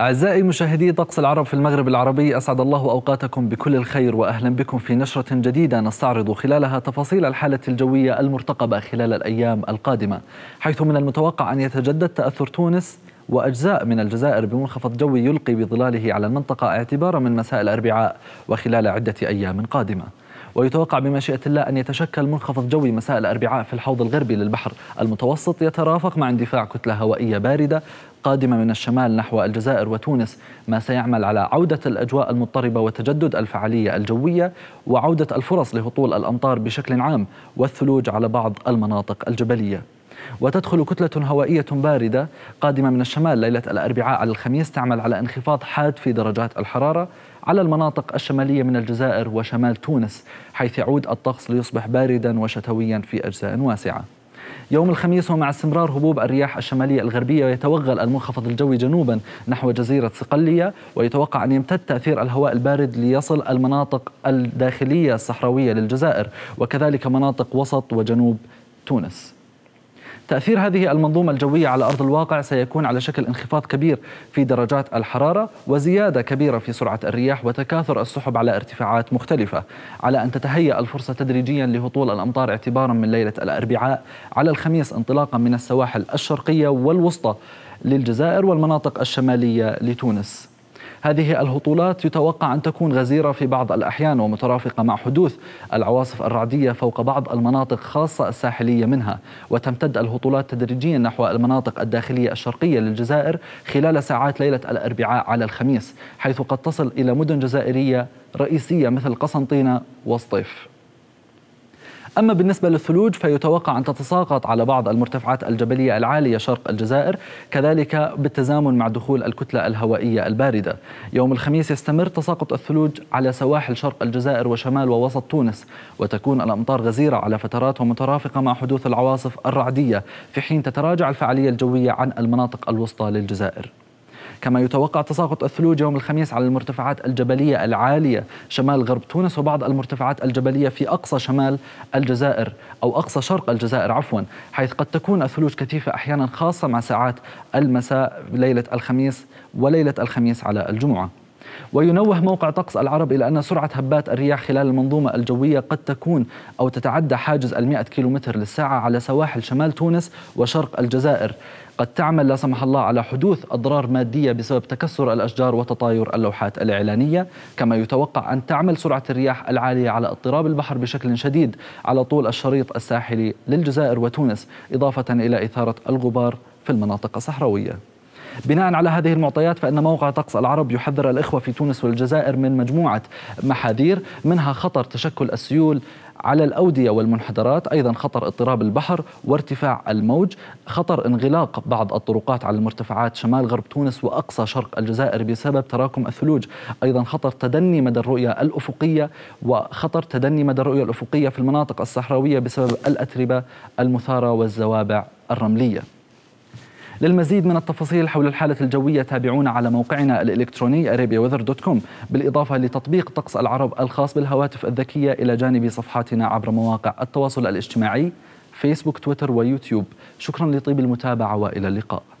أعزائي مشاهدي طقس العرب في المغرب العربي أسعد الله أوقاتكم بكل الخير وأهلا بكم في نشرة جديدة نستعرض خلالها تفاصيل الحالة الجوية المرتقبة خلال الأيام القادمة حيث من المتوقع أن يتجدد تأثر تونس وأجزاء من الجزائر بمنخفض جوي يلقي بظلاله على المنطقة اعتبارا من مساء الأربعاء وخلال عدة أيام قادمة ويتوقع بمشيئة الله أن يتشكل منخفض جوي مساء الأربعاء في الحوض الغربي للبحر المتوسط يترافق مع اندفاع كتلة هوائية باردة قادمة من الشمال نحو الجزائر وتونس ما سيعمل على عودة الأجواء المضطربة وتجدد الفعالية الجوية وعودة الفرص لهطول الأمطار بشكل عام والثلوج على بعض المناطق الجبلية وتدخل كتلة هوائية باردة قادمة من الشمال ليلة الأربعاء على الخميس تعمل على انخفاض حاد في درجات الحرارة على المناطق الشمالية من الجزائر وشمال تونس حيث يعود الطقس ليصبح باردا وشتويا في أجزاء واسعة يوم الخميس ومع استمرار هبوب الرياح الشمالية الغربية يتوغل المنخفض الجوي جنوبا نحو جزيرة صقلية ويتوقع أن يمتد تأثير الهواء البارد ليصل المناطق الداخلية الصحراوية للجزائر وكذلك مناطق وسط وجنوب تونس تأثير هذه المنظومة الجوية على أرض الواقع سيكون على شكل انخفاض كبير في درجات الحرارة وزيادة كبيرة في سرعة الرياح وتكاثر السحب على ارتفاعات مختلفة على أن تتهيأ الفرصة تدريجيا لهطول الأمطار اعتبارا من ليلة الأربعاء على الخميس انطلاقا من السواحل الشرقية والوسطى للجزائر والمناطق الشمالية لتونس هذه الهطولات يتوقع أن تكون غزيرة في بعض الأحيان ومترافقة مع حدوث العواصف الرعدية فوق بعض المناطق خاصة الساحلية منها وتمتد الهطولات تدريجيا نحو المناطق الداخلية الشرقية للجزائر خلال ساعات ليلة الأربعاء على الخميس حيث قد تصل إلى مدن جزائرية رئيسية مثل قسنطينة وسطيف أما بالنسبة للثلوج فيتوقع أن تتساقط على بعض المرتفعات الجبلية العالية شرق الجزائر كذلك بالتزامن مع دخول الكتلة الهوائية الباردة يوم الخميس يستمر تساقط الثلوج على سواحل شرق الجزائر وشمال ووسط تونس وتكون الأمطار غزيرة على فترات ومترافقة مع حدوث العواصف الرعدية في حين تتراجع الفعالية الجوية عن المناطق الوسطى للجزائر كما يتوقع تساقط الثلوج يوم الخميس على المرتفعات الجبلية العالية شمال غرب تونس وبعض المرتفعات الجبلية في أقصى شمال الجزائر أو أقصى شرق الجزائر عفوا حيث قد تكون الثلوج كثيفة أحيانا خاصة مع ساعات المساء ليلة الخميس وليلة الخميس على الجمعة وينوه موقع طقس العرب إلى أن سرعة هبات الرياح خلال المنظومة الجوية قد تكون أو تتعدى حاجز المائة كيلومتر للساعة على سواحل شمال تونس وشرق الجزائر قد تعمل لا سمح الله على حدوث أضرار مادية بسبب تكسر الأشجار وتطاير اللوحات الإعلانية كما يتوقع أن تعمل سرعة الرياح العالية على اضطراب البحر بشكل شديد على طول الشريط الساحلي للجزائر وتونس إضافة إلى إثارة الغبار في المناطق الصحراوية بناء على هذه المعطيات فإن موقع طقس العرب يحذر الإخوة في تونس والجزائر من مجموعة محاذير منها خطر تشكل السيول على الأودية والمنحدرات أيضا خطر اضطراب البحر وارتفاع الموج خطر انغلاق بعض الطرقات على المرتفعات شمال غرب تونس وأقصى شرق الجزائر بسبب تراكم الثلوج أيضا خطر تدني مدى الرؤية الأفقية وخطر تدني مدى الرؤية الأفقية في المناطق الصحراوية بسبب الأتربة المثارة والزوابع الرمليه للمزيد من التفاصيل حول الحالة الجوية تابعونا على موقعنا الإلكتروني arabiaweather.com بالإضافة لتطبيق طقس العرب الخاص بالهواتف الذكية إلى جانب صفحاتنا عبر مواقع التواصل الاجتماعي فيسبوك تويتر ويوتيوب شكرا لطيب المتابعة وإلى اللقاء